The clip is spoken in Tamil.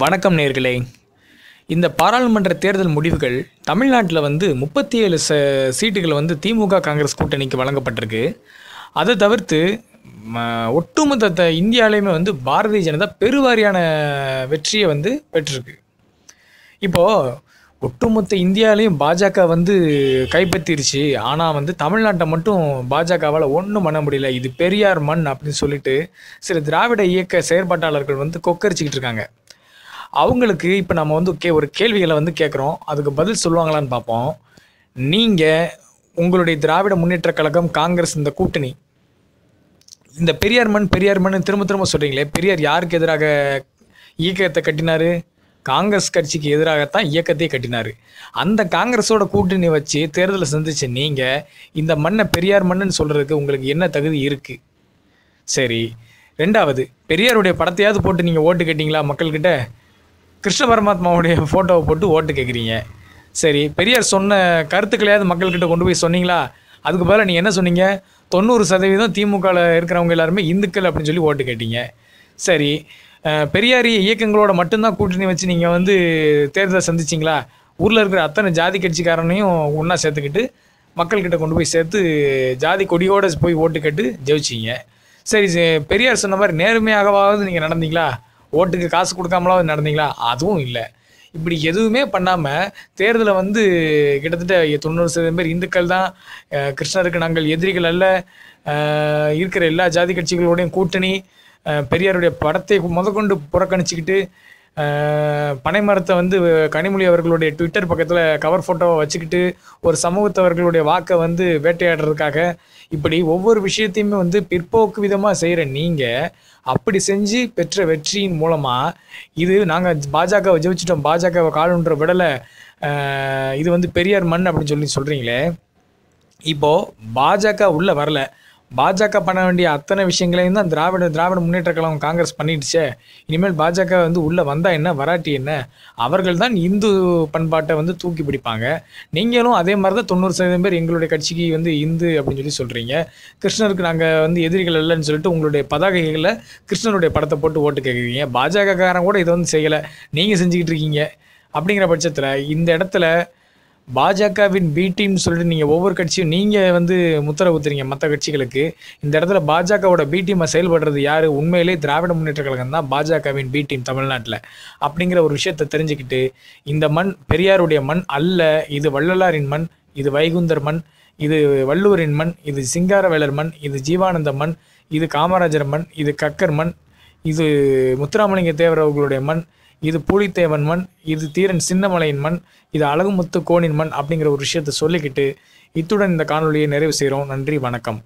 வணக்கம் நேர்களே இந்த பாராளுமன்ற தேர்தல் முடிவுகள் தமிழ்நாட்டில் வந்து முப்பத்தி ஏழு ச சீட்டுகள் வந்து திமுக காங்கிரஸ் கூட்டணிக்கு வழங்கப்பட்டிருக்கு அதை தவிர்த்து ஒட்டுமொத்த இந்தியாவிலையுமே வந்து பாரதிய ஜனதா பெருவாரியான வெற்றியை வந்து பெற்றிருக்கு இப்போது ஒட்டுமொத்த இந்தியாவிலையும் பாஜக வந்து கைப்பற்றிருச்சு ஆனால் வந்து தமிழ்நாட்டை மட்டும் பாஜகவால் ஒன்றும் பண்ண முடியல இது பெரியார் மண் அப்படின்னு சொல்லிட்டு சில திராவிட இயக்க செயற்பாட்டாளர்கள் வந்து கொக்கரிச்சிக்கிட்டு இருக்காங்க அவங்களுக்கு இப்போ நம்ம வந்து கே ஒரு கேள்விகளை வந்து கேட்குறோம் அதுக்கு பதில் சொல்லுவாங்களான்னு பார்ப்போம் நீங்கள் உங்களுடைய திராவிட முன்னேற்ற கழகம் காங்கிரஸ் இந்த கூட்டணி இந்த பெரியார் மண் பெரியார் மண் திரும்ப திரும்ப சொல்கிறீங்களே பெரியார் யாருக்கு எதிராக இயக்கத்தை கட்டினார் காங்கிரஸ் கட்சிக்கு எதிராகத்தான் இயக்கத்தையே கட்டினார் அந்த காங்கிரஸோட கூட்டணி வச்சு தேர்தலை சந்திச்சு நீங்கள் இந்த மண்ணை பெரியார் மண்ணுன்னு சொல்கிறதுக்கு உங்களுக்கு என்ன தகுதி இருக்குது சரி ரெண்டாவது பெரியாருடைய படத்தையாவது போட்டு நீங்கள் ஓட்டு கேட்டிங்களா மக்கள்கிட்ட கிருஷ்ண பரமாத்மாவுடைய ஃபோட்டோவை போட்டு ஓட்டு கேட்குறீங்க சரி பெரியார் சொன்ன கருத்துக்களையாவது மக்கள்கிட்ட கொண்டு போய் சொன்னீங்களா அதுக்கு பதிலாக நீங்கள் என்ன சொன்னீங்க தொண்ணூறு சதவீதம் திமுகவில் இருக்கிறவங்க எல்லாருமே இந்துக்கள் அப்படின்னு சொல்லி ஓட்டு கேட்டீங்க சரி பெரியாரி இயக்கங்களோட மட்டும்தான் கூட்டணி வச்சு நீங்கள் வந்து தேர்தலை சந்திச்சிங்களா ஊரில் இருக்கிற அத்தனை ஜாதி கட்சிக்காரனையும் ஒன்றா சேர்த்துக்கிட்டு மக்கள்கிட்ட கொண்டு போய் சேர்த்து ஜாதி கொடியோடு போய் ஓட்டு கேட்டு ஜெயிச்சிங்க சரி பெரியார் சொன்ன மாதிரி நேர்மையாகவாவது நீங்கள் நடந்தீங்களா ஓட்டுக்கு காசு கொடுக்காமலாம் நடந்தீங்களா அதுவும் இல்லை இப்படி எதுவுமே பண்ணாமல் தேர்தலில் வந்து கிட்டத்தட்ட தொண்ணூறு சதவீதம் பேர் இந்துக்கள் தான் கிருஷ்ணருக்கு நாங்கள் எதிரிகள் அல்ல இருக்கிற எல்லா ஜாதி கட்சிகளோடையும் கூட்டணி பெரியாருடைய படத்தை முதற்கொண்டு புறக்கணிச்சுக்கிட்டு பனைமரத்தை வந்து கனிமொழி அவர்களுடைய ட்விட்டர் பக்கத்தில் கவர் ஃபோட்டோவை வச்சுக்கிட்டு ஒரு சமூகத்தவர்களுடைய வாக்கை வந்து வேட்டையாடுறதுக்காக இப்படி ஒவ்வொரு விஷயத்தையுமே வந்து பிற்போக்கு விதமாக செய்கிற நீங்கள் அப்படி செஞ்சு பெற்ற வெற்றியின் மூலமாக இது நாங்கள் பாஜகவை ஜெயிச்சிட்டோம் பாஜகவை காலுன்ற விடலை இது வந்து பெரியார் மண் அப்படின்னு சொல்லி சொல்கிறீங்களே இப்போது பாஜக உள்ளே வரல பாஜக பண்ண வேண்டிய அத்தனை விஷயங்களையும் தான் திராவிட திராவிட முன்னேற்ற கழகம் காங்கிரஸ் பண்ணிடுச்சே இனிமேல் பாஜக வந்து உள்ளே வந்தால் என்ன வராட்டி என்ன அவர்கள் தான் இந்து பண்பாட்டை வந்து தூக்கி பிடிப்பாங்க நீங்களும் அதே மாதிரி தான் தொண்ணூறு சதவீதம் பேர் எங்களுடைய கட்சிக்கு வந்து இந்து அப்படின்னு சொல்லி சொல்கிறீங்க கிருஷ்ணருக்கு நாங்கள் வந்து எதிரிகள் இல்லைன்னு சொல்லிட்டு உங்களுடைய பதாகைகளில் கிருஷ்ணருடைய படத்தை போட்டு ஓட்டு கேட்குறீங்க பாஜக காரன் கூட இதை வந்து செய்யலை நீங்கள் செஞ்சுக்கிட்டு இருக்கீங்க அப்படிங்கிற பட்சத்தில் இந்த இடத்துல பாஜகவின் பி டீம் சொல்லிட்டு நீங்கள் ஒவ்வொரு கட்சியும் நீங்கள் வந்து முத்திரை ஊத்துறீங்க மற்ற கட்சிகளுக்கு இந்த இடத்துல பாஜகவோட பி டீமை செயல்படுறது யார் உண்மையிலே திராவிட முன்னேற்ற கழகம் தான் பாஜகவின் பி டீம் தமிழ்நாட்டில் அப்படிங்கிற ஒரு விஷயத்தை தெரிஞ்சுக்கிட்டு இந்த மண் பெரியாருடைய மண் அல்ல இது வள்ளலாரின் மண் இது வைகுந்தர் மண் இது வள்ளுவரின் மண் இது சிங்காரவேலர் மண் இது ஜீவானந்த மண் இது காமராஜர் மண் இது கக்கர் மண் இது முத்துராமலிங்க தேவரவர்களுடைய மண் இது பூலித்தேவன் மண் இது தீரன் சின்னமலையின் மண் இது அழகுமுத்து கோணின் மண் அப்படிங்கிற ஒரு விஷயத்தை சொல்லிக்கிட்டு இத்துடன் இந்த காணொலியை நிறைவு செய்கிறோம் நன்றி வணக்கம்